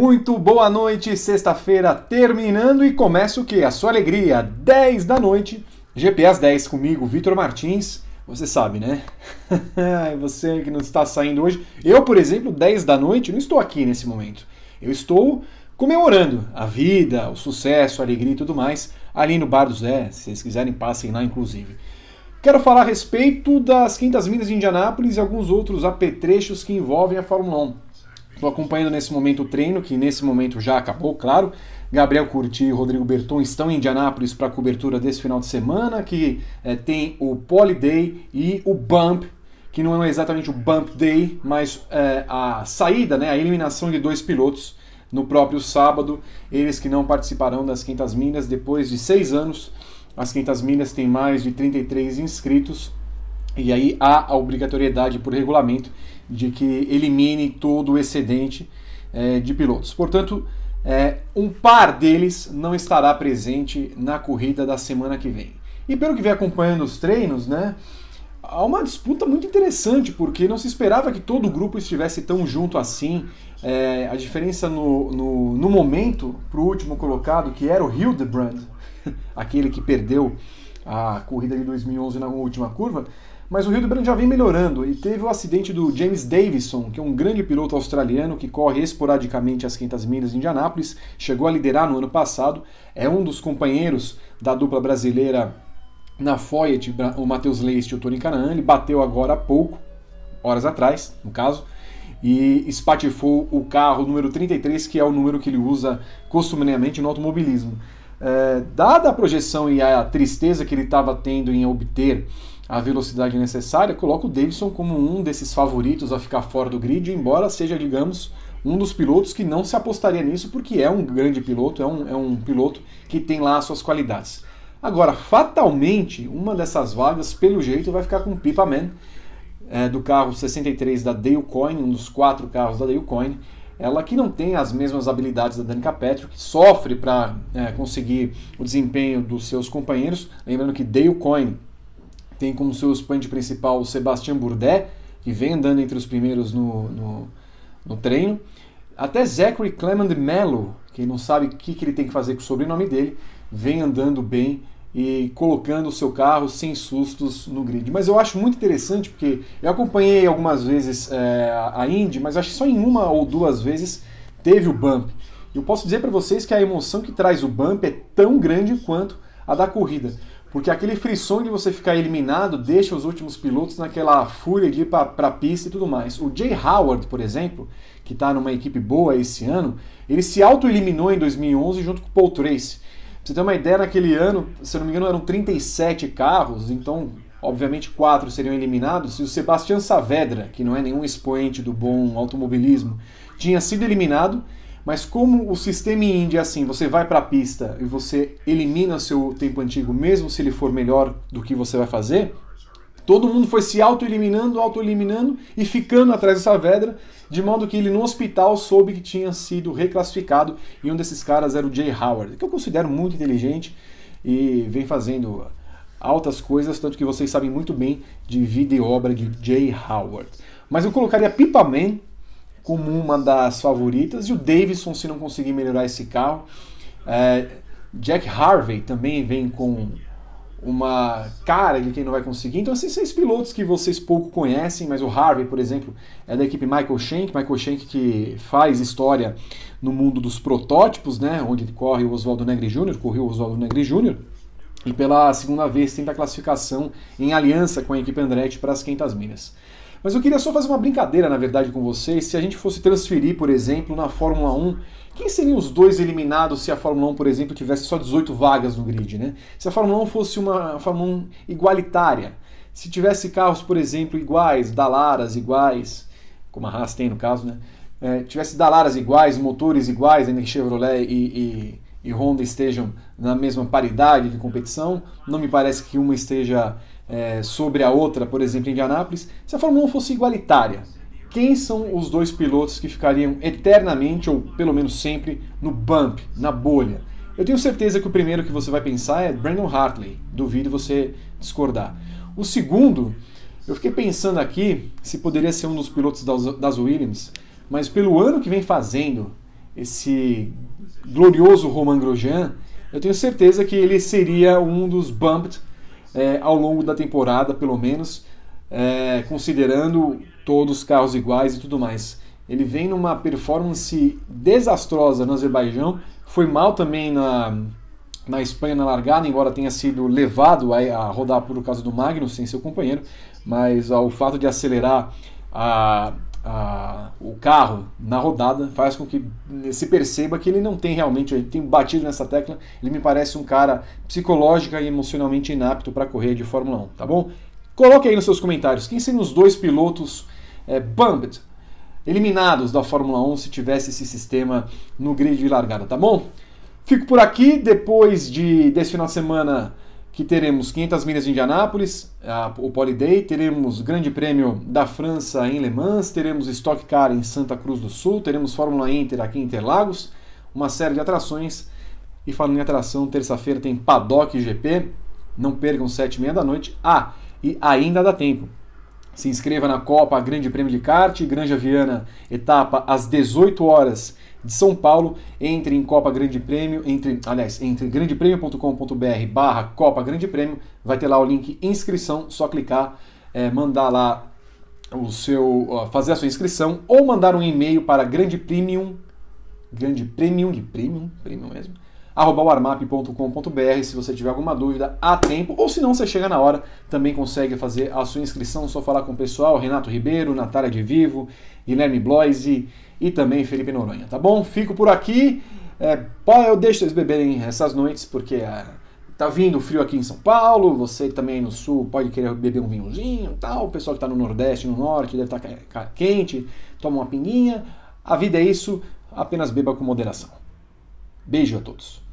Muito boa noite, sexta-feira terminando e começa o que? A sua alegria, 10 da noite, GPS 10 comigo, Vitor Martins. Você sabe, né? É você que não está saindo hoje. Eu, por exemplo, 10 da noite, não estou aqui nesse momento. Eu estou comemorando a vida, o sucesso, a alegria e tudo mais, ali no Bar do Zé. Se vocês quiserem, passem lá, inclusive. Quero falar a respeito das quintas minas de Indianápolis e alguns outros apetrechos que envolvem a Fórmula 1. Estou acompanhando nesse momento o treino, que nesse momento já acabou, claro. Gabriel Curti e Rodrigo Berton estão em Indianápolis para a cobertura desse final de semana, que é, tem o Poly Day e o Bump, que não é exatamente o Bump Day, mas é, a saída, né, a eliminação de dois pilotos no próprio sábado. Eles que não participarão das Quintas Minas depois de seis anos. As Quintas Minas têm mais de 33 inscritos e aí há a obrigatoriedade por regulamento de que elimine todo o excedente é, de pilotos. Portanto, é, um par deles não estará presente na corrida da semana que vem. E pelo que vem acompanhando os treinos, né? Há uma disputa muito interessante, porque não se esperava que todo o grupo estivesse tão junto assim. É, a diferença no, no, no momento para o último colocado, que era o Hildebrand, aquele que perdeu a corrida de 2011 na última curva, mas o Rio do Grande já vem melhorando e teve o acidente do James Davison, que é um grande piloto australiano que corre esporadicamente as 500 milhas em Indianápolis, chegou a liderar no ano passado, é um dos companheiros da dupla brasileira na Foyet, o Matheus Leist e o Tony Canaan, ele bateu agora há pouco, horas atrás, no caso, e espatifou o carro número 33, que é o número que ele usa costumeiramente no automobilismo é, dada a projeção e a tristeza que ele estava tendo em obter a velocidade necessária, coloca o Davidson como um desses favoritos a ficar fora do grid, embora seja, digamos, um dos pilotos que não se apostaria nisso, porque é um grande piloto, é um, é um piloto que tem lá as suas qualidades. Agora, fatalmente, uma dessas vagas, pelo jeito, vai ficar com o Pipa Man, é, do carro 63 da Dale Coin, um dos quatro carros da Dale Coin, ela que não tem as mesmas habilidades da Danica Petro, que sofre para é, conseguir o desempenho dos seus companheiros. Lembrando que Dale Coyne tem como seu expoente principal o Sebastian Bourdais, que vem andando entre os primeiros no, no, no treino. Até Zachary Clement Mello, que não sabe o que, que ele tem que fazer com o sobrenome dele, vem andando bem e colocando o seu carro sem sustos no grid. Mas eu acho muito interessante porque eu acompanhei algumas vezes é, a Indy, mas acho que só em uma ou duas vezes teve o bump. Eu posso dizer para vocês que a emoção que traz o bump é tão grande quanto a da corrida, porque aquele frisson de você ficar eliminado deixa os últimos pilotos naquela fúria de ir para a pista e tudo mais. O Jay Howard, por exemplo, que está numa equipe boa esse ano, ele se auto-eliminou em 2011 junto com o Paul Trace você ter uma ideia, naquele ano, se eu não me engano, eram 37 carros, então, obviamente, quatro seriam eliminados. Se o Sebastião Saavedra, que não é nenhum expoente do bom automobilismo, tinha sido eliminado. Mas como o sistema em Indy é assim, você vai para a pista e você elimina seu tempo antigo, mesmo se ele for melhor do que você vai fazer, Todo mundo foi se auto eliminando, auto eliminando e ficando atrás dessa vedra, de modo que ele no hospital soube que tinha sido reclassificado e um desses caras era o Jay Howard, que eu considero muito inteligente e vem fazendo altas coisas, tanto que vocês sabem muito bem de vida e obra de Jay Howard. Mas eu colocaria Pipa Man como uma das favoritas e o Davidson se não conseguir melhorar esse carro. É, Jack Harvey também vem com uma cara de quem não vai conseguir. Então, esses assim, seis pilotos que vocês pouco conhecem, mas o Harvey, por exemplo, é da equipe Michael Schenck. Michael Schenck que faz história no mundo dos protótipos, né? Onde corre o Oswaldo Negri Jr., correu o Oswaldo Negri Jr., e pela segunda vez tenta a classificação em aliança com a equipe Andretti para as quintas milhas. Mas eu queria só fazer uma brincadeira, na verdade, com vocês. Se a gente fosse transferir, por exemplo, na Fórmula 1, quem seriam os dois eliminados se a Fórmula 1, por exemplo, tivesse só 18 vagas no grid, né? Se a Fórmula 1 fosse uma Fórmula 1 igualitária, se tivesse carros, por exemplo, iguais, Dalaras iguais, como a Haas tem no caso, né? É, tivesse Dalaras iguais, motores iguais, ainda né? que Chevrolet e, e e Honda estejam na mesma paridade de competição, não me parece que uma esteja é, sobre a outra, por exemplo, em Indianápolis. Se a Fórmula 1 fosse igualitária, quem são os dois pilotos que ficariam eternamente, ou pelo menos sempre, no bump, na bolha? Eu tenho certeza que o primeiro que você vai pensar é Brandon Hartley, duvido você discordar. O segundo, eu fiquei pensando aqui se poderia ser um dos pilotos das Williams, mas pelo ano que vem fazendo, esse glorioso Roman Grosjean, eu tenho certeza que ele seria um dos bumped é, ao longo da temporada, pelo menos, é, considerando todos os carros iguais e tudo mais. Ele vem numa performance desastrosa no Azerbaijão, foi mal também na, na Espanha na largada, embora tenha sido levado a, a rodar por causa do Magnus, sem seu companheiro, mas ó, o fato de acelerar a o carro na rodada faz com que se perceba que ele não tem realmente, ele tem batido nessa tecla, ele me parece um cara psicológica e emocionalmente inapto para correr de Fórmula 1, tá bom? Coloque aí nos seus comentários quem seriam os dois pilotos é, bumped, eliminados da Fórmula 1 se tivesse esse sistema no grid de largada, tá bom? Fico por aqui, depois de, desse final de semana que teremos 500 milhas de Indianápolis, a, o Day teremos Grande Prêmio da França em Le Mans, teremos Stock Car em Santa Cruz do Sul, teremos Fórmula Inter aqui em Interlagos, uma série de atrações. E falando em atração, terça-feira tem Paddock GP, não percam 7h30 da noite. Ah, e ainda dá tempo. Se inscreva na Copa Grande Prêmio de Kart, Granja Viana, etapa às 18 horas de São Paulo. Entre em Copa Grande Prêmio, entre, aliás, entre grandepremio.com.br barra Copa Grande Prêmio, vai ter lá o link inscrição, só clicar, é, mandar lá o seu, fazer a sua inscrição ou mandar um e-mail para Grande premium, grande premium, de premium, premium mesmo, warmap.com.br. Se você tiver alguma dúvida, há tempo, ou se não, você chega na hora, também consegue fazer a sua inscrição. É só falar com o pessoal, Renato Ribeiro, Natália de Vivo, Guilherme Blois e, e também Felipe Noronha, tá bom? Fico por aqui. É, eu deixo eles beberem essas noites, porque é, tá vindo frio aqui em São Paulo, você também no sul pode querer beber um vinhozinho tal, o pessoal que está no Nordeste, no Norte, deve estar tá quente, toma uma pinguinha. A vida é isso, apenas beba com moderação. Beijo a todos.